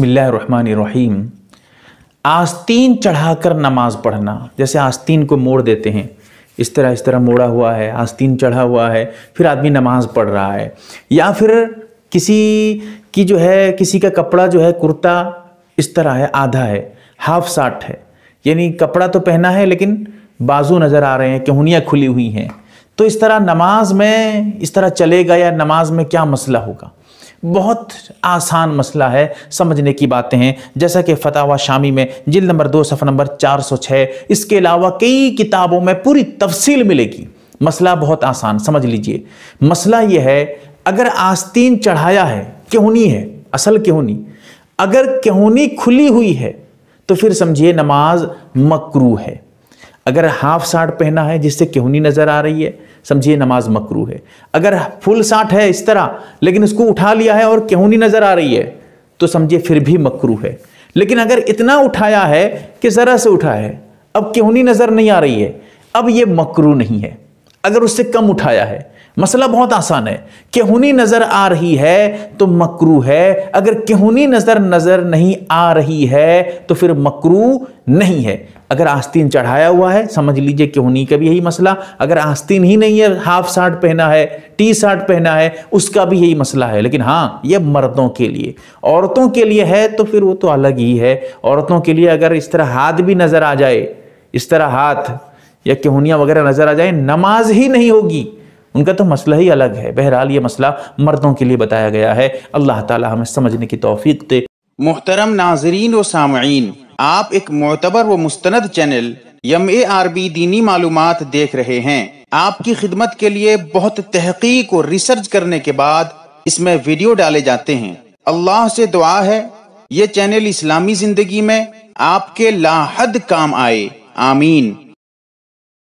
बिसमीम आस्तीन चढ़ाकर नमाज पढ़ना जैसे आस्तीन को मोड़ देते हैं इस तरह इस तरह मोड़ा हुआ है आस्तीन चढ़ा हुआ है फिर आदमी नमाज पढ़ रहा है या फिर किसी की जो है किसी का कपड़ा जो है कुर्ता इस तरह है आधा है हाफ साठ है यानी कपड़ा तो पहना है लेकिन बाजू नज़र आ रहे हैं कहूनियाँ खुली हुई हैं तो इस तरह नमाज में इस तरह चलेगा या नमाज में क्या मसला होगा बहुत आसान मसला है समझने की बातें हैं जैसा कि फतावा शामी में जिल नंबर दो सफ़ा नंबर चार सौ छः इसके अलावा कई किताबों में पूरी तफसील मिलेगी मसला बहुत आसान समझ लीजिए मसला यह है अगर आस्तीन चढ़ाया है केहूनी है असल केहूनी अगर केहूनी खुली हुई है तो फिर समझिए नमाज मकरू है अगर हाफ साठ पहना है जिससे केहनी नज़र आ रही है समझिए नमाज मकरू है अगर फुल साठ है इस तरह लेकिन उसको उठा लिया है और क्यूनी नज़र आ रही है तो समझिए फिर भी मकरू है लेकिन अगर इतना उठाया है कि ज़रा से उठा है अब क्यूनी नज़र नहीं आ रही है अब ये मकरू नहीं है अगर उससे कम उठाया है मसला बहुत आसान है केहूनी नज़र आ रही है तो मकरू है अगर केहूनी नज़र नज़र नहीं आ रही है तो फिर मकरू नहीं है अगर आस्तीन चढ़ाया हुआ है समझ लीजिए कि होनी का भी यही मसला अगर आस्तीन ही नहीं है हाफ शर्ट पहना है टी शर्ट पहना है उसका भी यही मसला है लेकिन हाँ ये मर्दों के लिए औरतों के लिए है तो फिर वो तो अलग ही है औरतों के लिए अगर इस तरह हाथ भी नज़र आ जाए इस तरह हाथ या केहनियाँ वगैरह नज़र आ जाए नमाज ही नहीं होगी उनका तो मसला ही अलग है बहरहाल ये मसला मर्दों के लिए बताया गया है अल्लाह ताला हमें समझने की तौफीक दे मोहतरम नाजरीन व सामीन आप एक मोतबर व मुस्तनद channel M A R B दीनी मालूम देख रहे हैं आपकी खिदमत के लिए बहुत तहकीक और रिसर्च करने के बाद इसमें वीडियो डाले जाते हैं अल्लाह से दुआ है ये चैनल इस्लामी जिंदगी में आपके लाहद काम आए आमीन